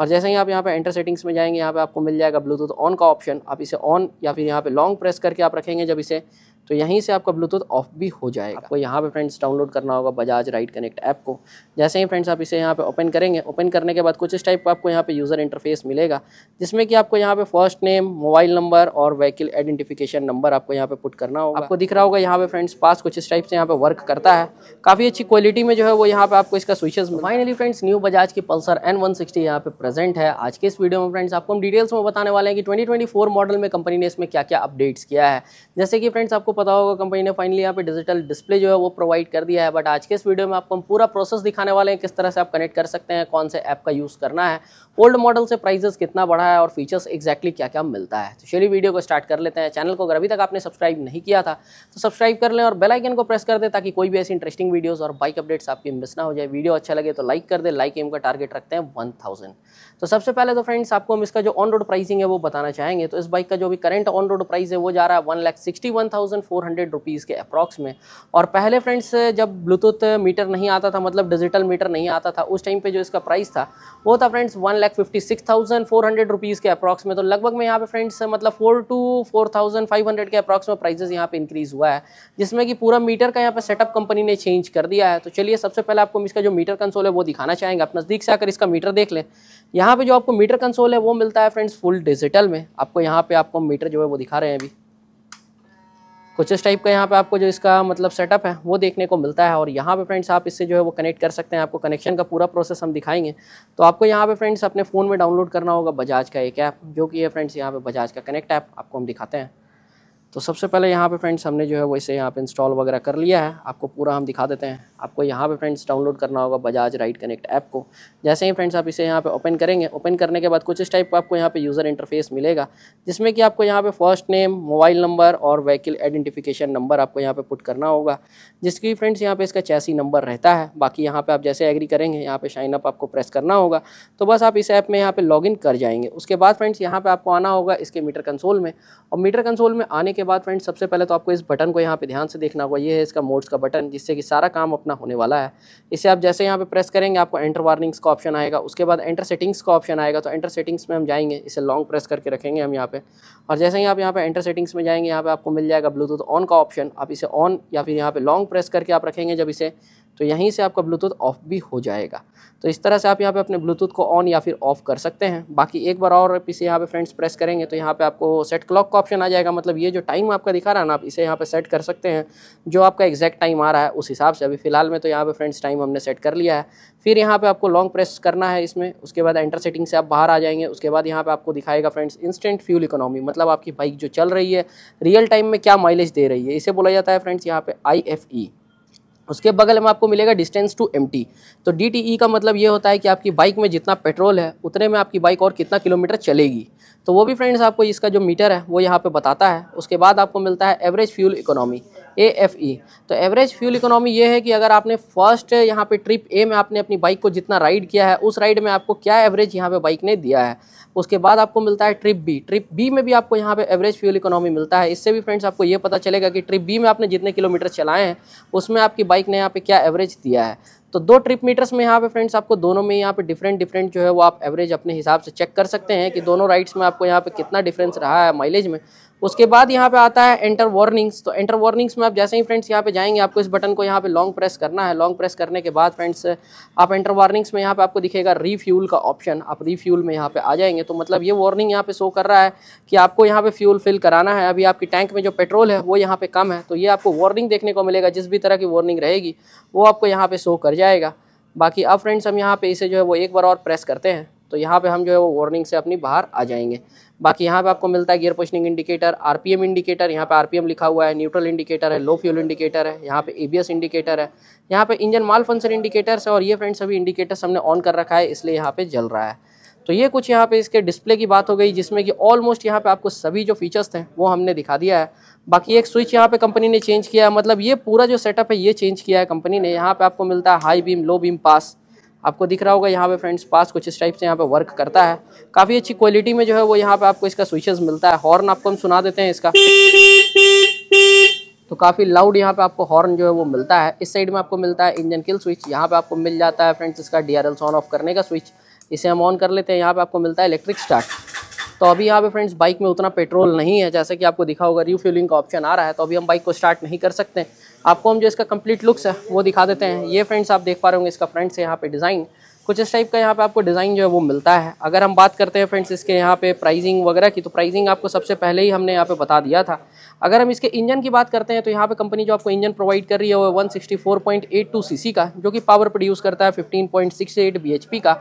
और जैसे ही आप यहाँ पे एंटर सेटिंग्स में जाएंगे यहाँ पे आपको मिल जाएगा ब्लूटूथ ऑन का ऑप्शन आप इसे ऑन या फिर यहाँ पे लॉन्ग प्रेस करके आप रखेंगे जब इसे तो यहीं से आपका ब्लूटूथ ऑफ भी हो जाएगा आपको यहाँ पे फ्रेंड्स डाउनलोड करना होगा बजाज राइट कनेक्ट ऐप को जैसे ही फ्रेंड्स आप इसे यहाँ पे ओपन करेंगे ओपन करने के बाद कुछ इस टाइप का आपको यहाँ पे यूज़र इंटरफेस मिलेगा जिसमें कि आपको यहाँ पे फर्स्ट नेम मोबाइल नंबर और व्हीकल आइडेंटिफिकेशन नंबर आपको यहाँ पे पुट करना होगा आपको दिख रहा होगा यहाँ पे फ्रेंड्स पास कुछ इस टाइप से यहाँ पे वर्क करता है काफ़ी अच्छी क्वालिटी में जो है वो यहाँ पे आपको इसका switches finally friends new Bajaj की पल्सर एन वन सिक्सटी यहाँ पे प्रेजेंट है आज के इस वीडियो में फ्रेंड्स आपको हम डिटेल्स में बताने वाले हैं कि ट्वेंटी मॉडल में कंपनी ने इसमें क्या क्या अपडेट्स किया है जैसे कि फ्रेंड्स आपको पता होगा कंपनी ने फाइनली यहाँ पे डिजिटल डिस्प्ले जो है वो प्रोवाइड कर दिया है बट आज के इस वीडियो में आपको हम पूरा प्रोसेस दिखाने वाले हैं किस तरह से आप कनेक्ट कर सकते हैं कौन से ऐप का यूज़ करना है ओल्ड मॉडल से प्राइजेस कितना बढ़ा है और फीचर्स एग्जैक्टली क्या क्या मिलता है तो चलिए वीडियो को स्टार्ट कर लेते हैं चैनल को अगर अभी तक आपने सब्सक्राइब नहीं किया था तो सब्सक्राइब कर लें और बेल आइकन को प्रेस कर दें ताकि कोई भी ऐसी इंटरेस्टिंग वीडियोस और बाइक अपडेट्स आपकी मिस ना हो जाए वीडियो अच्छा लगे तो लाइक कर दे लाइक एम का टारगेट रखते हैं वन थाउजेंड तो सबसे पहले तो फ्रेंड्स आपको हम इसका जो ऑन रोड प्राइसिंग है वो बताना चाहेंगे तो इस बाइक का जो भी करंट ऑन रोड प्राइस है वो जा रहा है one lakh sixty one thousand four hundred rupees के अप्रॉक्स में और पहले फ्रेंड्स जब ब्लूटूथ मीटर नहीं आता था मतलब डिजिटल मीटर नहीं आता था उस टाइम पर जो इसका प्राइस था वो था friends one lakh fifty six thousand four hundred rupees के अप्रॉक्स में तो लगभग मैं यहाँ पे फ्रेंड्स मतलब four to four thousand five hundred के अप्रॉक्स में प्राइजेस यहाँ पे इंक्रीज़ हुआ है जिसमें कि पूरा मीटर का यहाँ पे सेटअप कंपनी ने चेंज कर दिया है तो चलिए सबसे पहले आपको इसका जो मीटर कंसोल है वो दिखाना चाहेंगे आप नज़दीक से आकर इसका मीटर देख लें यहाँ पर जो आपको मीटर कंसोल है वो मिलता है फ्रेंड्स फुल डिजिटल में आपको यहाँ पर आपको मीटर जो है वो दिखा रहे हैं अभी कुछ इस टाइप का यहाँ पे आपको जो इसका मतलब सेटअप है वो देखने को मिलता है और यहाँ पे फ्रेंड्स आप इससे जो है वो कनेक्ट कर सकते हैं आपको कनेक्शन का पूरा प्रोसेस हम दिखाएंगे तो आपको यहाँ पे फ्रेंड्स अपने फ़ोन में डाउनलोड करना होगा बजाज का एक ऐप जो कि है फ्रेंड्स यहाँ पे बजाज का कनेक्ट ऐप आपको हम दिखाते हैं तो सबसे पहले यहाँ पे फ्रेंड्स हमने जो है वो इसे यहाँ पे इंस्टॉल वगैरह कर लिया है आपको पूरा हम दिखा देते हैं आपको यहाँ पे फ्रेंड्स डाउनलोड करना होगा बजाज राइट कनेक्ट ऐप को जैसे ही फ्रेंड्स आप इसे यहाँ पे ओपन करेंगे ओपन करने के बाद कुछ इस टाइप का आपको यहाँ पे यूज़र इंटरफेस मिलेगा जिसमें कि आपको यहाँ पे फर्स्ट नेम मोबाइल नंबर और वहीकिल आइडेंटिफिकेशन नंबर आपको यहाँ पर पुट करना होगा जिसकी फ्रेंड्स यहाँ पर इसका चैसी नंबर रहता है बाकी यहाँ पर आप जैसे एग्री करेंगे यहाँ पर शाइन अप आपको प्रेस करना होगा तो बस आप इस ऐप में यहाँ पर लॉग कर जाएंगे उसके बाद फ्रेंड्स यहाँ पर आपको आना होगा इसके मीटर कंसोल में और मीटर कंसोल में आने के बाद फ्रेंड्स सबसे पहले तो आपको इस बटन को यहाँ पे ध्यान से देखना होगा ये है इसका मोड्स का बटन जिससे कि सारा काम अपना होने वाला है इसे आप जैसे यहाँ पे प्रेस करेंगे आपको एंटर वार्निंग्स का ऑप्शन आएगा उसके बाद एंटर सेटिंग्स का ऑप्शन आएगा तो एंटर सेटिंग्स में हम जाएंगे इसे लॉन्ग प्रेस करके रखेंगे हम यहाँ पर और जैसे ही आप यहाँ पर एंटर सेटिंग्स में जाएंगे यहाँ पर आपको मिल जाएगा ब्लूटूथ ऑन का ऑप्शन आप इसे ऑन या फिर यहाँ पर लॉन्ग प्रेस करके आप रखेंगे जब इसे तो यहीं से आपका ब्लूटूथ ऑफ भी हो जाएगा तो इस तरह से आप यहाँ पे अपने ब्लूटूथ को ऑन या फिर ऑफ कर सकते हैं बाकी एक बार और इसे यहाँ पे फ्रेंड्स प्रेस करेंगे तो यहाँ पे आपको सेट क्लॉक का ऑप्शन आ जाएगा मतलब ये जो टाइम आपका दिखा रहा है ना आप इसे यहाँ पे सेट कर सकते हैं जो आपका एग्जैक्ट टाइम आ रहा है उस हिसाब से अभी फिलहाल में तो यहाँ पर फ्रेंड्स टाइम हमने सेट कर लिया है फिर यहाँ पर आपको लॉन्ग प्रेस करना है इसमें उसके बाद एंटर सेटिंग से आप बाहर आ जाएंगे उसके बाद यहाँ पे आपको दिखाएगा फ्रेंड्स इंस्टेंट फ्यूल इकोनॉमी मतलब आपकी बाइक जो चल रही है रियल टाइम में क्या माइलेज दे रही है इसे बोला जाता है फ्रेंड्स यहाँ पर आई उसके बगल में आपको मिलेगा distance to empty D e का मतलब ये होता है कि आपकी बाइक में जितना पेट्रोल है उतने में आपकी बाइक और कितना किलोमीटर चलेगी तो वो भी फ्रेंड्स आपको इसका जो मीटर है वो यहाँ पे बताता है उसके बाद आपको मिलता है average fuel economy A F E तो एवरेज फ्यूल इकोनॉमी ये है कि अगर आपने फर्स्ट यहाँ पे ट्रिप ए में आपने अपनी बाइक को जितना राइड किया है उस राइड में आपको क्या एवरेज यहाँ पे बाइक ने दिया है उसके बाद आपको मिलता है ट्रिप बी ट्रिप बी में भी आपको यहाँ पे एवरेज फ्यूल इकोनॉमी मिलता है इससे भी फ्रेंड्स आपको ये पता चलेगा कि ट्रिप बी में आपने जितने किलोमीटर चलाए हैं उसमें आपकी बाइक ने यहाँ पे क्या एवरेज दिया है तो दो ट्रिप मीटर्स में यहाँ पे फ्रेंड्स आपको दोनों में यहाँ पे डिफरेंट डिफरेंट जो है वो आप एवरेज अपने हिसाब से चेक कर सकते हैं कि दोनों राइड्स में आपको यहाँ पे कितना डिफरेंस रहा है माइलेज में उसके बाद यहाँ पे आता है एंटर वार्निंग्स तो एंटर वार्निंग्स में आप जैसे ही फ्रेंड्स यहाँ पे जाएंगे आपको इस बटन को यहाँ पे लॉन्ग प्रेस करना है लॉन्ग प्रेस करने के बाद फ्रेंड्स आप एंटर वार्निंग्स में यहाँ पे आपको दिखेगा रीफ्यूल का ऑप्शन आप रीफ्यूल में यहाँ पे आ जाएंगे तो मतलब ये वार्निंग यहाँ पे शो कर रहा है कि आपको यहाँ पे फ्यूल फिल कराना है अभी आपकी टैंक में जो पेट्रोल है वो यहाँ पे कम है तो ये आपको वार्निंग देखने को मिलेगा जिस भी तरह की वार्निंग रहेगी वो आपको यहाँ पे शो कर जाएगा बाकी अब फ्रेंड्स हम यहाँ पे इसे जो है वो एक बार और प्रेस करते हैं तो यहाँ पे हम जो है वो वार्निंग से अपनी बाहर आ जाएंगे बाकी यहाँ पे आपको मिलता है gear positioning indicator RPM indicator यहाँ पे आरपीएम लिखा हुआ है न्यूट्रल इंडिकेटर है लो फ्यूल इंडिकेटर है यहाँ पे एबीएस इंडिकेटर है यहाँ पे इंजन माल फंक्शन इंडिकेटर्स है और ये फ्रेंड्स अभी इंडिकेटर्स हमने ऑन कर रखा है इसलिए यहाँ पे जल रहा है तो ये कुछ यहाँ पे इसके डिस्प्ले की बात हो गई जिसमें कि ऑलमोस्ट यहाँ पे आपको सभी जो फीचर्स थे वो हमने दिखा दिया है बाकी एक स्विच यहाँ पे कंपनी ने चेंज किया है मतलब ये पूरा जो सेटअप है ये चेंज किया है कंपनी ने यहाँ पे आपको मिलता है high beam low beam pass आपको दिख रहा होगा यहाँ पे फ्रेंड्स पास कुछ इस टाइप से यहाँ पे वर्क करता है काफ़ी अच्छी क्वालिटी में जो है वो यहाँ पे आपको इसका स्विचेस मिलता है हॉर्न आपको हम सुना देते हैं इसका तो काफ़ी लाउड यहाँ पे आपको हॉर्न जो है वो मिलता है इस साइड में आपको मिलता है इंजन किल स्विच यहाँ पे आपको मिल जाता है फ्रेंड्स इसका डी ऑन ऑफ करने का स्विच इसे हम ऑन कर लेते हैं यहाँ पे आपको मिलता है इलेक्ट्रिक स्टार्ट तो अभी यहाँ पे फ्रेंड्स बाइक में उतना पेट्रोल नहीं है जैसे कि आपको दिखा होगा रीफ्यूलिंग का ऑप्शन आ रहा है तो अभी हम बाइक को स्टार्ट नहीं कर सकते हैं आपको हम जो इसका कंप्लीट लुक्स है वो दिखा देते हैं ये फ्रेंड्स आप देख पा रहे होंगे इसका फ्रंट है यहाँ पे डिज़ाइन कुछ इस टाइप का यहाँ पे आपको डिज़ाइन जो है वो मिलता है अगर हम बात करते हैं फ्रेंड्स इसके यहाँ पे प्राइसिंग वगैरह की तो प्राइसिंग आपको सबसे पहले ही हमने यहाँ पे बता दिया था अगर हम इसके इंजन की बात करते हैं तो यहाँ पे कंपनी जो आपको इंजन प्रोवाइड कर रही है वो 164.82 सीसी का जो कि पावर प्रोड्यूस करता है फिफ्टीन पॉइंट का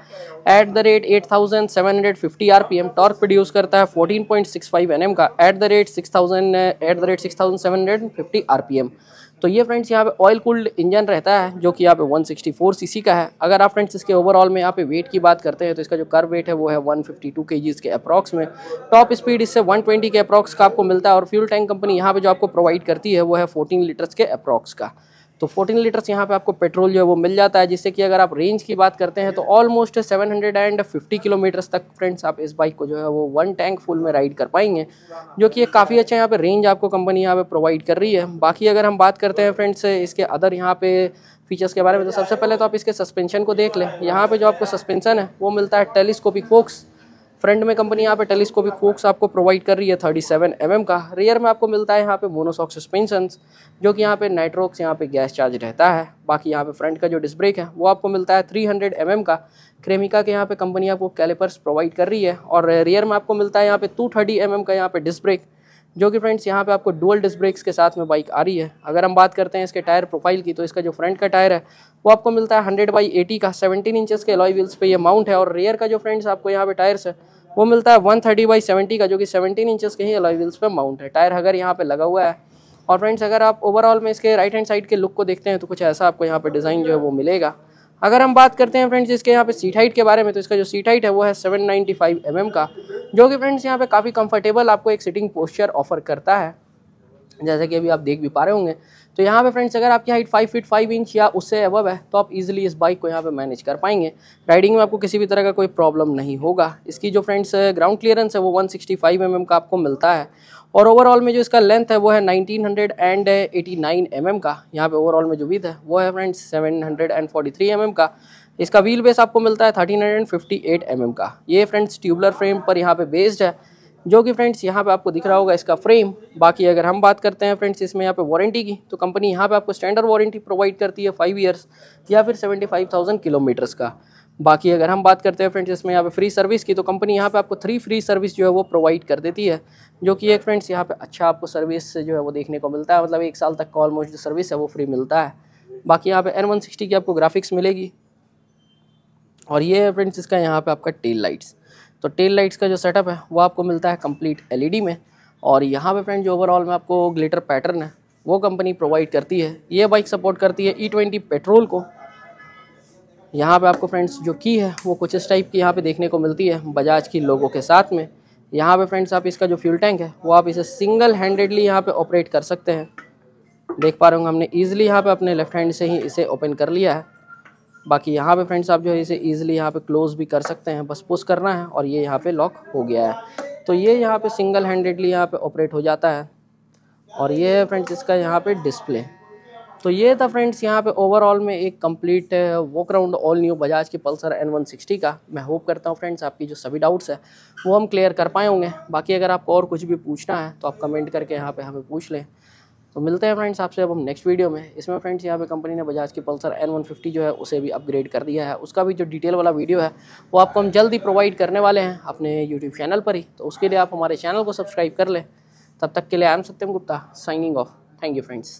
at the rate eight RPM torque produce करता है फोर्टीन पॉइंट का at the rate six at the rate six RPM तो ये फ्रेंड्स यहाँ पे ऑयल कूल्ड इंजन रहता है जो कि यहाँ पे 164 सीसी का है अगर आप फ्रेंड्स इसके ओवरऑल में यहाँ पे वेट की बात करते हैं तो इसका जो कर वेट है वो है 152 फिफ्टी के अप्रॉक्स में टॉप स्पीड इससे 120 के अप्रॉक्स का आपको मिलता है और फ्यूल टैंक कंपनी यहाँ पे जो आपको प्रोवाइड करती है वो है फोर्टीन लीटर्स के अप्रॉक्स का तो 14 लीटर्स यहाँ पे आपको पेट्रोल जो है वो मिल जाता है जिससे कि अगर आप रेंज की बात करते हैं तो ऑलमोस्ट 750 किलोमीटर्स तक फ्रेंड्स आप इस बाइक को जो है वो वन टैंक फुल में राइड कर पाएंगे जो कि एक काफ़ी अच्छा यहाँ पे रेंज आपको कंपनी यहाँ पे प्रोवाइड कर रही है बाकी अगर हम बात करते हैं फ्रेंड्स इसके अदर यहाँ पे फीचर्स के बारे में तो सबसे पहले तो आप इसके सस्पेंशन को देख लें यहाँ पर जो आपको सस्पेंशन है वो मिलता है टेलीस्कोपिक फोक्स फ्रंट में कंपनी यहाँ पे टेलीस्कोपिक फोक्स आपको प्रोवाइड कर रही है थर्टी सेवन mm का रियर में आपको मिलता है यहाँ पे मोनोसॉक सस्पेंशन जो कि यहाँ पे नाइट्रोक्स यहाँ पे गैस चार्ज रहता है बाकी यहाँ पे फ्रंट का जो डिस्क ब्रेक है वो आपको मिलता है 300 हंड्रेड mm का क्रेमिका के यहाँ पे कंपनी आपको कैलिपर्स प्रोवाइड कर रही है और रियर में आपको मिलता है यहाँ पे टू थर्टी mm का यहाँ पे डिस्क ब्रेक जो कि फ्रेंड्स यहाँ पे आपको डुअल डिस्क ब्रेक्स के साथ में बाइक आ रही है अगर हम बात करते हैं इसके टायर प्रोफाइल की तो इसका जो फ्रंट का टायर है वो आपको मिलता है 100 बाई 80 का 17 इंचेस के अलॉय व्हील्स पे ये माउंट है और रेयर का जो फ्रेंड्स आपको यहाँ पे टायर्स है वो मिलता है वन थर्टी बाई सेवेंटी का जो कि सेवेंटीन इंचज के ही अलॉय व्हील्स पर माउंट है टायर अगर यहाँ पर लगा हुआ है और फ्रेंड्स अगर आप ओवरऑल में इसके राइट हैंड साइड के लुक को देखते हैं तो कुछ ऐसा आपको यहाँ पर डिज़ाइन जो है वो मिलेगा अगर हम बात करते हैं फ्रेंड्स इसके यहाँ पे सीट हाइट के बारे में तो इसका जो सीट हाइट है वो है 795 एम mm का जो कि फ्रेंड्स यहाँ पे काफ़ी कंफर्टेबल आपको एक सिटिंग पोस्चर ऑफर करता है जैसे कि अभी आप देख भी पा रहे होंगे तो यहाँ पे फ्रेंड्स अगर आपकी height five feet five inch या उससे अबव है तो आप इजीली इस बाइक को यहाँ पे मैनेज कर पाएंगे राइडिंग में आपको किसी भी तरह का कोई प्रॉब्लम नहीं होगा इसकी जो फ्रेंड्स ग्राउंड क्लियरेंस है वो 165 सिक्सटी mm का आपको मिलता है और ओवरऑल में जो इसका लेंथ है वो है hundred and eighty nine mm का यहाँ पे ओवरऑल में जो विद है वो है फ्रेंड्स सेवन एम mm का इसका व्हील बेस आपको मिलता है 1358 mm का ये फ्रेंड्स ट्यूबलर फ्रेम पर यहाँ पे बेस्ड है जो कि फ्रेंड्स यहाँ पे आपको दिख रहा होगा इसका फ्रेम बाकी अगर हम बात करते हैं फ्रेंड्स इसमें यहाँ पे वारंटी की तो कंपनी यहाँ पे आपको स्टैंडर्ड वारंटी प्रोवाइड करती है फाइव ईयर्स या फिर सेवेंटी फाइव थाउजेंड किलोमीटर्स का बाकी अगर हम बात करते हैं फ्रेंड्स इसमें यहाँ पे फ्री सर्विस की तो कंपनी यहाँ पे आपको थ्री फ्री सर्विस जो है वो प्रोवाइड कर देती है जो कि एक फ्रेंड्स यहाँ पे अच्छा आपको सर्विस जो है वो देखने को मिलता है मतलब एक साल तक का ऑलमोस्ट जो सर्विस है वो फ्री मिलता है बाकी यहाँ पे एन वन सिक्सटी की आपको ग्राफिक्स मिलेगी और ये है फ्रेंड्स इसका यहाँ पे आपका टेल लाइट्स तो टेल लाइट्स का जो सेटअप है वो आपको मिलता है कंप्लीट एलईडी e में और यहाँ पे फ्रेंड जो ओवरऑल में आपको ग्लिटर पैटर्न है वो कंपनी प्रोवाइड करती है ये बाइक सपोर्ट करती है ई ट्वेंटी पेट्रोल को यहाँ पे आपको फ्रेंड्स जो की है वो कुछ इस टाइप की यहाँ पे देखने को मिलती है बजाज की लोगों के साथ में यहाँ पर फ्रेंड्स आप इसका जो फ्यूल टैंक है वो आप इसे सिंगल हैंडेडली यहाँ पर ऑपरेट कर सकते हैं देख पा रहे होंगे हमने ईजिली यहाँ पर अपने लेफ्ट हैंड से ही इसे ओपन कर लिया है बाकी यहाँ पे फ्रेंड्स आप जो है इसे ईजिली यहाँ पे क्लोज भी कर सकते हैं बस पुश करना है और ये यहाँ पे लॉक हो गया है तो ये यहाँ पे सिंगल हैंडेडली यहाँ पे ऑपरेट हो जाता है और ये है फ्रेंड्स इसका यहाँ पे डिस्प्ले तो ये था फ्रेंड्स यहाँ पे ओवरऑल में एक complete walk round all new Bajaj की पल्सर एन वन सिक्सटी का मैं होप करता हूँ फ्रेंड्स आपकी जो सभी डाउट्स है वो हम क्लियर कर पाए होंगे बाकी अगर आपको और कुछ भी पूछना है तो आप कमेंट करके यहाँ पे हमें पूछ लें तो मिलते हैं फ्रेंड्स आपसे अब हम नेक्स्ट वीडियो में इसमें फ्रेंड्स यहाँ पे कंपनी ने बजाज की पल्सर एन वन फिफ्टी जो है उसे भी अपग्रेड कर दिया है उसका भी जो डिटेल वाला वीडियो है वो आपको हम जल्द ही प्रोवाइड करने वाले हैं अपने यूट्यूब चैनल पर ही तो उसके लिए आप हमारे चैनल को सब्सक्राइब कर लें तब तक के लिए I am Satyam Gupta signing off thank you friends